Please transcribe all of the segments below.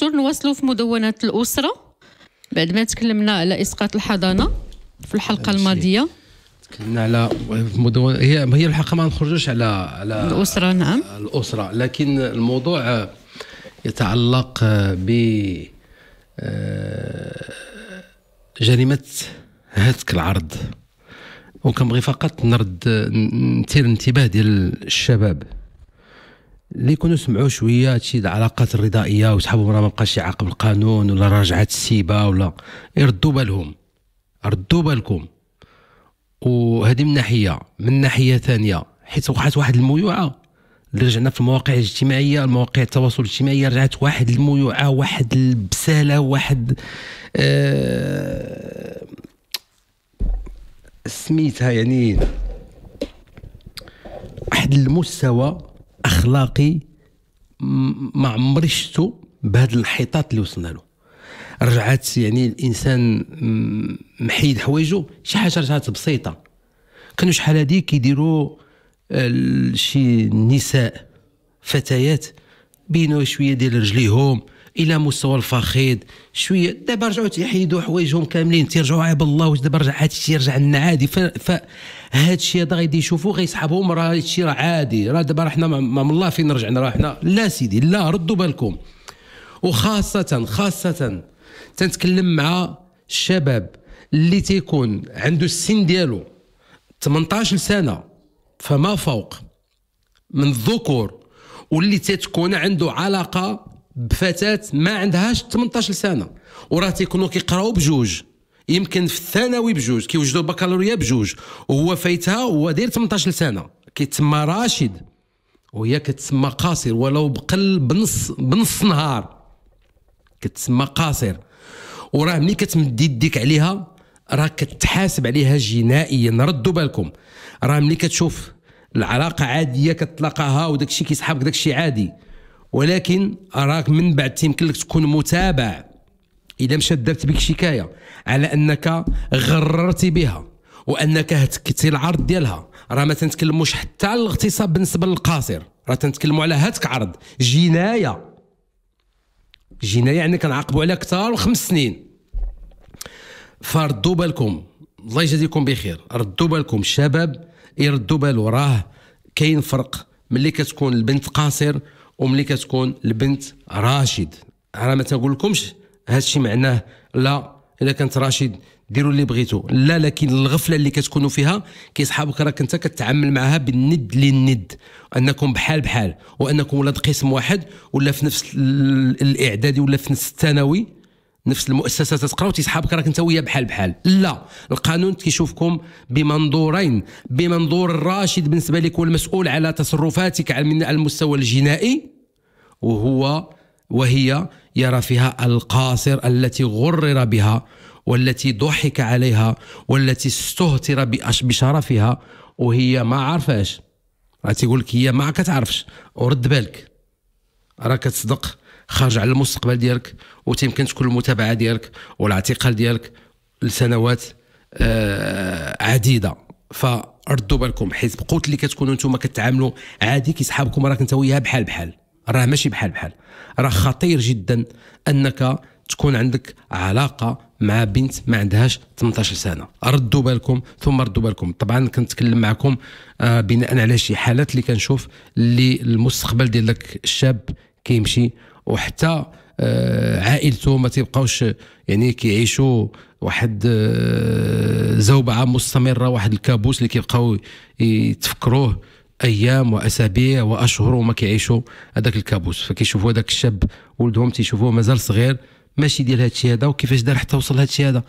دكتور نواصلوا في مدونة الأسرة بعد ما تكلمنا على إسقاط الحضانة في الحلقة الماضية تكلمنا على مدونة هي هي الحلقة ما نخرجوش على على الأسرة نعم الأسرة لكن الموضوع يتعلق ب آه، جريمة هتك العرض وكنبغي فقط نرد نثير الانتباه ديال الشباب اللي يكونوا سمعوا شويه هادشي العلاقات الرضائيه وصحابهم راه ما بقاش يعاقب القانون ولا رجعت السيبه ولا يردوا بالهم ردوا بالكم وهذه من ناحيه من ناحيه ثانيه حيت وقعت واحد المويوعه اللي رجعنا في المواقع الاجتماعيه المواقع التواصل الاجتماعي رجعت واحد المويوعه واحد البساله واحد آه سميتها يعني واحد المستوى اخلاقي ما عمري شفتو بهذا الانحطاط اللي وصلنا له رجعات يعني الانسان محيد حوايجو شي حاجه رجعات بسيطه كانوا شحال هادي كيديروا آه، شي نساء فتيات بينوا شويه ديال رجليهم الى مستوى الفخيد شويه دابا رجعوا تيحيدوا حوايجهم كاملين تيرجعوا عاب الله واش دابا رجع هذا الشيء يرجع لنا عادي فهاد الشيء هذا غادي يشوفوا غيسحابهم راه هذا الشيء راه عادي راه دابا راه حنا ما من الله فين رجعنا راه حنا لا سيدي لا ردوا بالكم وخاصه خاصه تنتكلم مع الشباب اللي تيكون عنده السن ديالو 18 سنه فما فوق من الذكور واللي تتكون عنده علاقه بفتاه ما عندهاش 18 سنه وراه تيكونوا كيقراو بجوج يمكن في الثانوي بجوج كيوجدوا البكالوريا بجوج وهو فايتها وهو داير 18 سنه كيتسمى راشد وهي كتسمى قاصر ولو بقل بنص بنص نهار كتسمى قاصر وراه ملي كتمد يديك عليها راه كتحاسب عليها جنائيا ردوا بالكم راه ملي كتشوف العلاقه عاديه كتلاقاها وداكشي كيسحبك داكشي عادي ولكن اراك من بعد تيمكن لك تكون متابع اذا مشات دارت بك شكايه على انك غررتي بها وانك هتكتي العرض ديالها راه ما تنتكلموش حتى على الاغتصاب بالنسبه للقاصر راه تنتكلموا على هاتك عرض جنايه جنايه يعني كنعاقبوا عليها اكثر من خمس سنين فردوا بالكم الله يجازيكم بخير ردوا بالكم الشباب يردوا بالو راه كاين فرق ملي كتكون البنت قاصر وملي كتكون البنت راشد انا ما تنقولكمش هادشي معناه لا اذا كانت راشد ديروا اللي بغيتو لا لكن الغفله اللي كتكونوا فيها كيصحابك راك انت كتعامل معها بالند للند انكم بحال بحال وانكم ولاد قسم واحد ولا في نفس الاعدادي ولا في نفس الثانوي نفس المؤسسه تتقرا وتسحابك راك انت وياه بحال بحال لا القانون كيشوفكم بمنظورين بمنظور الراشد بالنسبه لك والمسؤول على تصرفاتك على المستوى الجنائي وهو وهي يرى فيها القاصر التي غرر بها والتي ضحك عليها والتي استهتر بشرفها وهي ما عارفاش تقول لك هي ما كتعرفش ورد بالك راك تصدق خارج على المستقبل ديالك وتيمكن تكون المتابعه ديالك والاعتقال ديالك لسنوات آه، عديده فردوا بالكم حيت بقوت اللي كتكونوا انتم كتعاملوا عادي كيسحابكم راك انت وياها بحال بحال راه ماشي بحال بحال راه خطير جدا انك تكون عندك علاقه مع بنت ما عندهاش 18 سنه ردوا بالكم ثم ردوا بالكم طبعا كنتكلم معكم آه، بناء على شي حالات اللي كنشوف اللي المستقبل ديال الشاب كيمشي وحتى آه، عائلته ما تيبقاوش يعني كيعيشوا واحد آه، زوبعه مستمره واحد الكابوس اللي كيبقاو يتفكروه ايام واسابيع واشهر وما كيعيشوا هذاك الكابوس فكيشوفوا هذاك الشاب ولدهم تيشوفوه مازال صغير ماشي ديال هادشي هذا وكيفاش دار حتى وصل الشيء هذا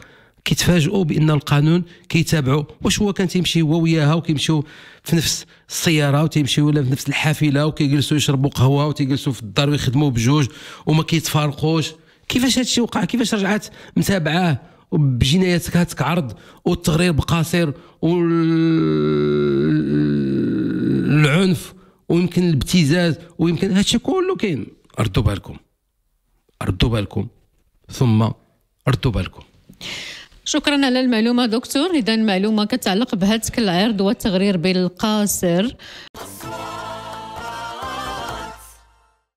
كيتفاجئوا بان القانون كيتابعوا واش هو كان تيمشي هو وياها وكيمشيو في نفس السياره وتيمشيو ولا في نفس الحافله وكيجلسوا يشربوا قهوه وتيجلسوا في الدار ويخدموا بجوج وما كيتفارقوش كيفاش هادشي وقع كيفاش رجعت متابعاه بجنايات عرض والتغرير بقاصر والعنف ويمكن الابتزاز ويمكن الشيء كله كاين ردوا بالكم ردوا بالكم ثم ردوا بالكم شكرا على المعلومة دكتور إذا معلومة كتعلق بهتك العرض والتغرير بالقاصر